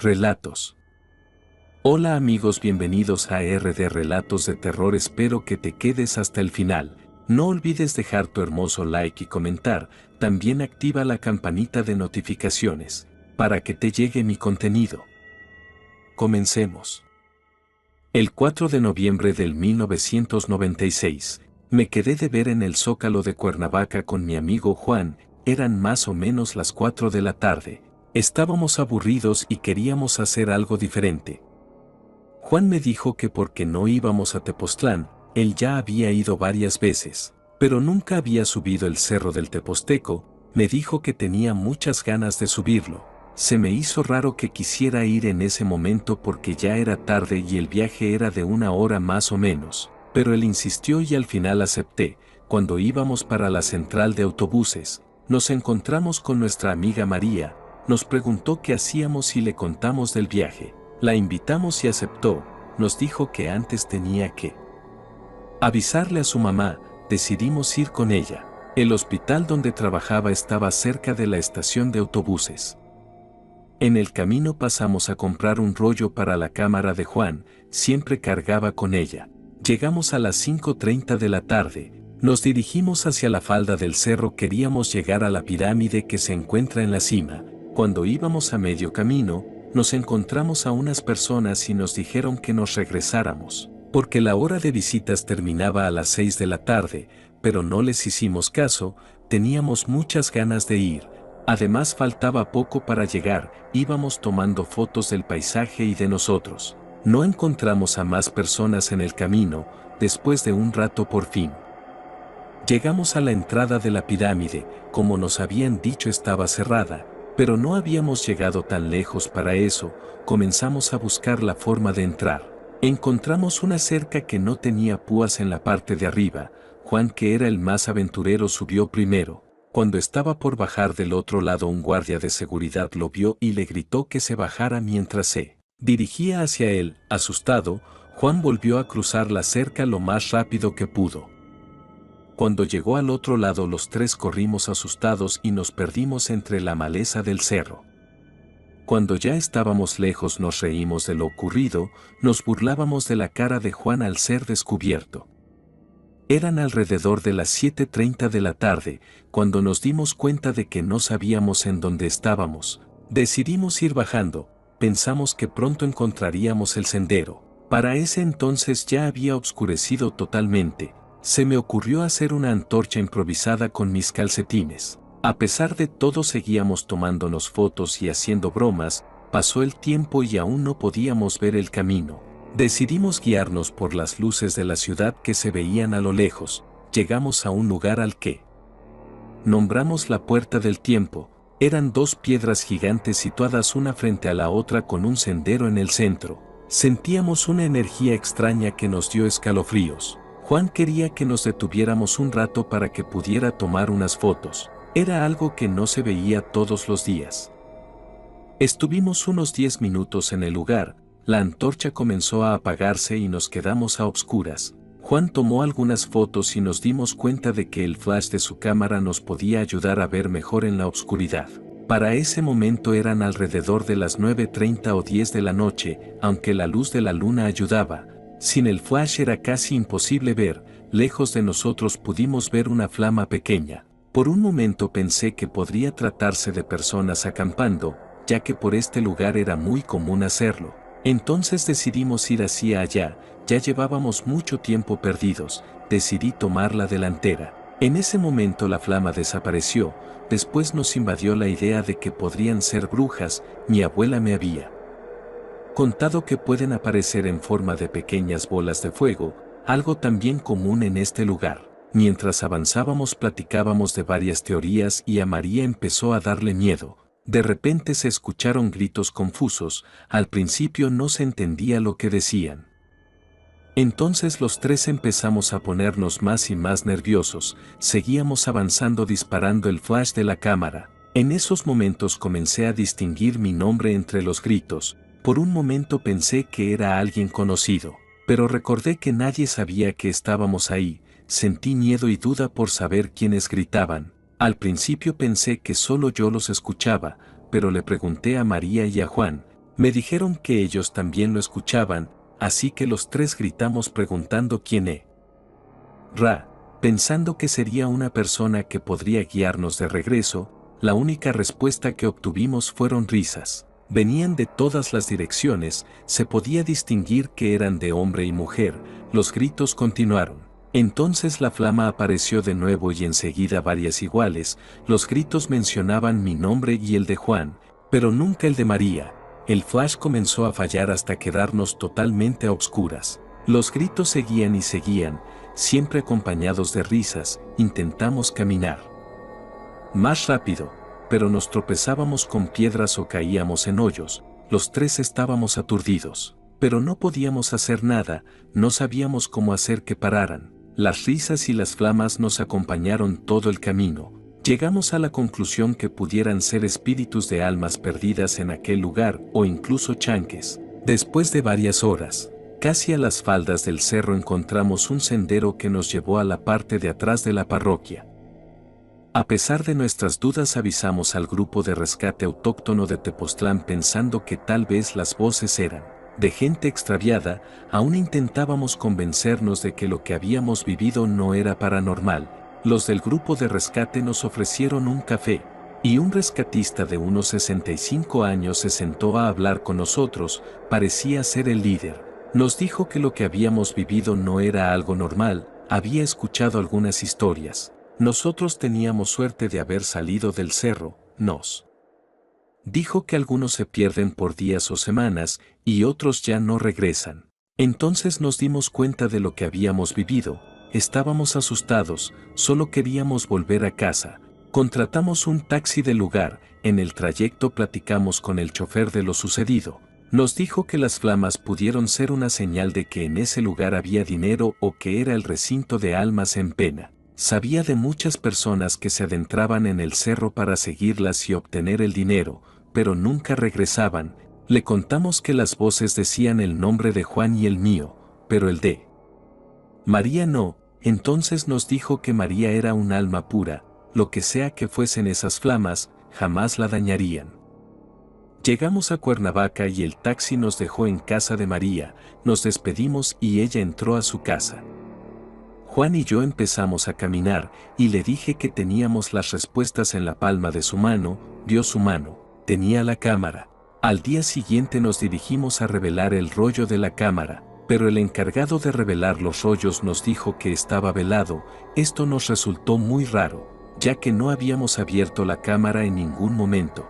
Relatos. Hola amigos, bienvenidos a RD Relatos de Terror, espero que te quedes hasta el final. No olvides dejar tu hermoso like y comentar, también activa la campanita de notificaciones, para que te llegue mi contenido. Comencemos. El 4 de noviembre del 1996, me quedé de ver en el Zócalo de Cuernavaca con mi amigo Juan, eran más o menos las 4 de la tarde, Estábamos aburridos y queríamos hacer algo diferente. Juan me dijo que porque no íbamos a Tepoztlán, él ya había ido varias veces, pero nunca había subido el cerro del Teposteco, me dijo que tenía muchas ganas de subirlo. Se me hizo raro que quisiera ir en ese momento porque ya era tarde y el viaje era de una hora más o menos, pero él insistió y al final acepté. Cuando íbamos para la central de autobuses, nos encontramos con nuestra amiga María, nos preguntó qué hacíamos y le contamos del viaje. La invitamos y aceptó, nos dijo que antes tenía que avisarle a su mamá, decidimos ir con ella. El hospital donde trabajaba estaba cerca de la estación de autobuses. En el camino pasamos a comprar un rollo para la cámara de Juan, siempre cargaba con ella. Llegamos a las 5.30 de la tarde, nos dirigimos hacia la falda del cerro, queríamos llegar a la pirámide que se encuentra en la cima, cuando íbamos a medio camino, nos encontramos a unas personas y nos dijeron que nos regresáramos, porque la hora de visitas terminaba a las 6 de la tarde, pero no les hicimos caso, teníamos muchas ganas de ir, además faltaba poco para llegar, íbamos tomando fotos del paisaje y de nosotros. No encontramos a más personas en el camino, después de un rato por fin. Llegamos a la entrada de la pirámide, como nos habían dicho estaba cerrada, pero no habíamos llegado tan lejos para eso, comenzamos a buscar la forma de entrar. Encontramos una cerca que no tenía púas en la parte de arriba, Juan que era el más aventurero subió primero. Cuando estaba por bajar del otro lado un guardia de seguridad lo vio y le gritó que se bajara mientras se dirigía hacia él, asustado, Juan volvió a cruzar la cerca lo más rápido que pudo. Cuando llegó al otro lado los tres corrimos asustados y nos perdimos entre la maleza del cerro. Cuando ya estábamos lejos nos reímos de lo ocurrido, nos burlábamos de la cara de Juan al ser descubierto. Eran alrededor de las 7.30 de la tarde, cuando nos dimos cuenta de que no sabíamos en dónde estábamos. Decidimos ir bajando, pensamos que pronto encontraríamos el sendero. Para ese entonces ya había oscurecido totalmente, se me ocurrió hacer una antorcha improvisada con mis calcetines. A pesar de todo seguíamos tomándonos fotos y haciendo bromas, pasó el tiempo y aún no podíamos ver el camino. Decidimos guiarnos por las luces de la ciudad que se veían a lo lejos. Llegamos a un lugar al que nombramos la Puerta del Tiempo. Eran dos piedras gigantes situadas una frente a la otra con un sendero en el centro. Sentíamos una energía extraña que nos dio escalofríos. Juan quería que nos detuviéramos un rato para que pudiera tomar unas fotos. Era algo que no se veía todos los días. Estuvimos unos 10 minutos en el lugar, la antorcha comenzó a apagarse y nos quedamos a obscuras. Juan tomó algunas fotos y nos dimos cuenta de que el flash de su cámara nos podía ayudar a ver mejor en la oscuridad. Para ese momento eran alrededor de las 9.30 o 10 de la noche, aunque la luz de la luna ayudaba, sin el flash era casi imposible ver, lejos de nosotros pudimos ver una flama pequeña. Por un momento pensé que podría tratarse de personas acampando, ya que por este lugar era muy común hacerlo. Entonces decidimos ir hacia allá, ya llevábamos mucho tiempo perdidos, decidí tomar la delantera. En ese momento la flama desapareció, después nos invadió la idea de que podrían ser brujas, mi abuela me había contado que pueden aparecer en forma de pequeñas bolas de fuego, algo también común en este lugar. Mientras avanzábamos platicábamos de varias teorías y a María empezó a darle miedo. De repente se escucharon gritos confusos, al principio no se entendía lo que decían. Entonces los tres empezamos a ponernos más y más nerviosos, seguíamos avanzando disparando el flash de la cámara. En esos momentos comencé a distinguir mi nombre entre los gritos, por un momento pensé que era alguien conocido, pero recordé que nadie sabía que estábamos ahí, sentí miedo y duda por saber quiénes gritaban. Al principio pensé que solo yo los escuchaba, pero le pregunté a María y a Juan, me dijeron que ellos también lo escuchaban, así que los tres gritamos preguntando quién es. Ra, pensando que sería una persona que podría guiarnos de regreso, la única respuesta que obtuvimos fueron risas. Venían de todas las direcciones, se podía distinguir que eran de hombre y mujer, los gritos continuaron. Entonces la flama apareció de nuevo y enseguida varias iguales, los gritos mencionaban mi nombre y el de Juan, pero nunca el de María. El flash comenzó a fallar hasta quedarnos totalmente a obscuras. Los gritos seguían y seguían, siempre acompañados de risas, intentamos caminar. Más rápido, pero nos tropezábamos con piedras o caíamos en hoyos, los tres estábamos aturdidos, pero no podíamos hacer nada, no sabíamos cómo hacer que pararan. Las risas y las flamas nos acompañaron todo el camino. Llegamos a la conclusión que pudieran ser espíritus de almas perdidas en aquel lugar o incluso chanques. Después de varias horas, casi a las faldas del cerro encontramos un sendero que nos llevó a la parte de atrás de la parroquia. A pesar de nuestras dudas avisamos al grupo de rescate autóctono de Tepoztlán pensando que tal vez las voces eran de gente extraviada, aún intentábamos convencernos de que lo que habíamos vivido no era paranormal. Los del grupo de rescate nos ofrecieron un café, y un rescatista de unos 65 años se sentó a hablar con nosotros, parecía ser el líder. Nos dijo que lo que habíamos vivido no era algo normal, había escuchado algunas historias, nosotros teníamos suerte de haber salido del cerro, nos. Dijo que algunos se pierden por días o semanas y otros ya no regresan. Entonces nos dimos cuenta de lo que habíamos vivido, estábamos asustados, solo queríamos volver a casa, contratamos un taxi de lugar, en el trayecto platicamos con el chofer de lo sucedido, nos dijo que las flamas pudieron ser una señal de que en ese lugar había dinero o que era el recinto de almas en pena. Sabía de muchas personas que se adentraban en el cerro para seguirlas y obtener el dinero, pero nunca regresaban. Le contamos que las voces decían el nombre de Juan y el mío, pero el de María no, entonces nos dijo que María era un alma pura, lo que sea que fuesen esas flamas, jamás la dañarían. Llegamos a Cuernavaca y el taxi nos dejó en casa de María, nos despedimos y ella entró a su casa. Juan y yo empezamos a caminar, y le dije que teníamos las respuestas en la palma de su mano, dio su mano, tenía la cámara. Al día siguiente nos dirigimos a revelar el rollo de la cámara, pero el encargado de revelar los rollos nos dijo que estaba velado, esto nos resultó muy raro, ya que no habíamos abierto la cámara en ningún momento.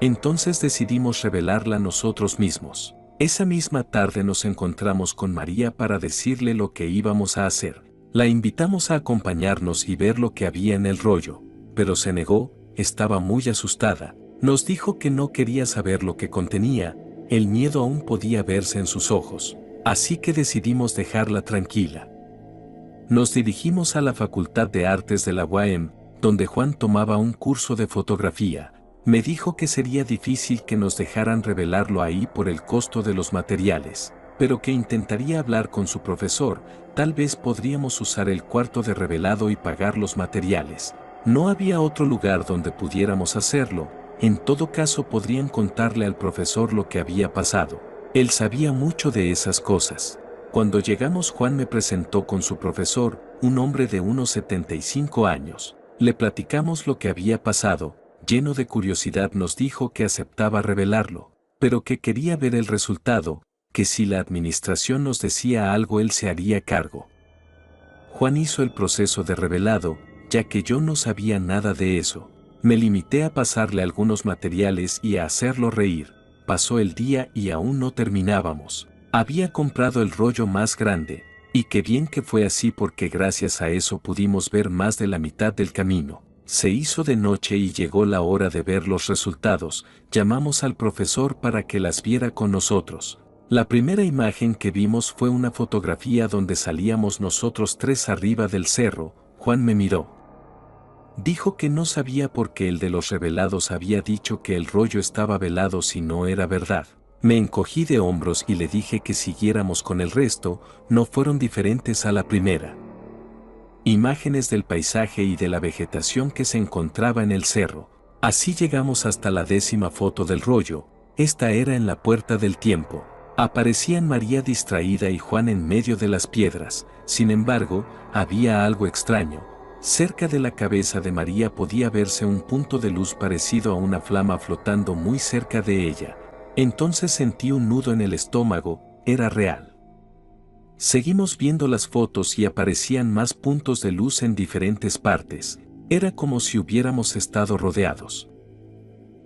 Entonces decidimos revelarla nosotros mismos. Esa misma tarde nos encontramos con María para decirle lo que íbamos a hacer. La invitamos a acompañarnos y ver lo que había en el rollo, pero se negó, estaba muy asustada, nos dijo que no quería saber lo que contenía, el miedo aún podía verse en sus ojos, así que decidimos dejarla tranquila. Nos dirigimos a la Facultad de Artes de la UAM, donde Juan tomaba un curso de fotografía, me dijo que sería difícil que nos dejaran revelarlo ahí por el costo de los materiales, pero que intentaría hablar con su profesor, tal vez podríamos usar el cuarto de revelado y pagar los materiales. No había otro lugar donde pudiéramos hacerlo, en todo caso podrían contarle al profesor lo que había pasado. Él sabía mucho de esas cosas. Cuando llegamos Juan me presentó con su profesor, un hombre de unos 75 años. Le platicamos lo que había pasado, lleno de curiosidad nos dijo que aceptaba revelarlo, pero que quería ver el resultado, que si la administración nos decía algo él se haría cargo. Juan hizo el proceso de revelado, ya que yo no sabía nada de eso. Me limité a pasarle algunos materiales y a hacerlo reír. Pasó el día y aún no terminábamos. Había comprado el rollo más grande, y qué bien que fue así porque gracias a eso pudimos ver más de la mitad del camino. Se hizo de noche y llegó la hora de ver los resultados, llamamos al profesor para que las viera con nosotros. La primera imagen que vimos fue una fotografía donde salíamos nosotros tres arriba del cerro, Juan me miró. Dijo que no sabía por qué el de los revelados había dicho que el rollo estaba velado si no era verdad. Me encogí de hombros y le dije que siguiéramos con el resto, no fueron diferentes a la primera imágenes del paisaje y de la vegetación que se encontraba en el cerro. Así llegamos hasta la décima foto del rollo, esta era en la puerta del tiempo. Aparecían María distraída y Juan en medio de las piedras, sin embargo, había algo extraño. Cerca de la cabeza de María podía verse un punto de luz parecido a una flama flotando muy cerca de ella. Entonces sentí un nudo en el estómago, era real. Seguimos viendo las fotos y aparecían más puntos de luz en diferentes partes. Era como si hubiéramos estado rodeados.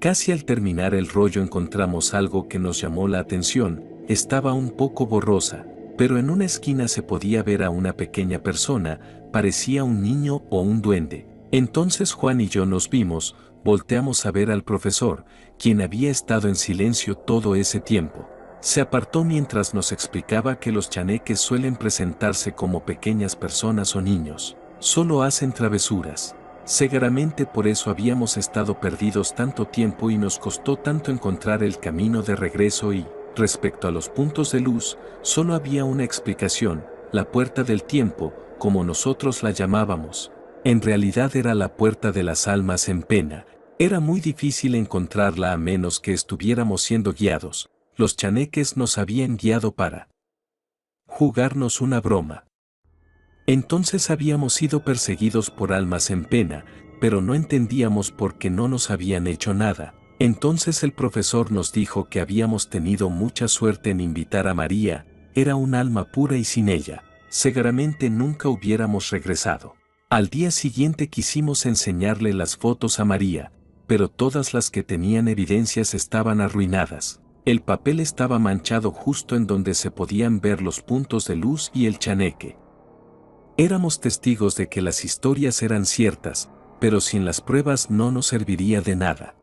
Casi al terminar el rollo encontramos algo que nos llamó la atención, estaba un poco borrosa, pero en una esquina se podía ver a una pequeña persona, parecía un niño o un duende. Entonces Juan y yo nos vimos, volteamos a ver al profesor, quien había estado en silencio todo ese tiempo. Se apartó mientras nos explicaba que los chaneques suelen presentarse como pequeñas personas o niños, solo hacen travesuras. Seguramente por eso habíamos estado perdidos tanto tiempo y nos costó tanto encontrar el camino de regreso y, respecto a los puntos de luz, solo había una explicación, la puerta del tiempo, como nosotros la llamábamos. En realidad era la puerta de las almas en pena, era muy difícil encontrarla a menos que estuviéramos siendo guiados, los chaneques nos habían guiado para jugarnos una broma. Entonces habíamos sido perseguidos por almas en pena, pero no entendíamos por qué no nos habían hecho nada. Entonces el profesor nos dijo que habíamos tenido mucha suerte en invitar a María, era un alma pura y sin ella, seguramente nunca hubiéramos regresado. Al día siguiente quisimos enseñarle las fotos a María, pero todas las que tenían evidencias estaban arruinadas. El papel estaba manchado justo en donde se podían ver los puntos de luz y el chaneque. Éramos testigos de que las historias eran ciertas, pero sin las pruebas no nos serviría de nada.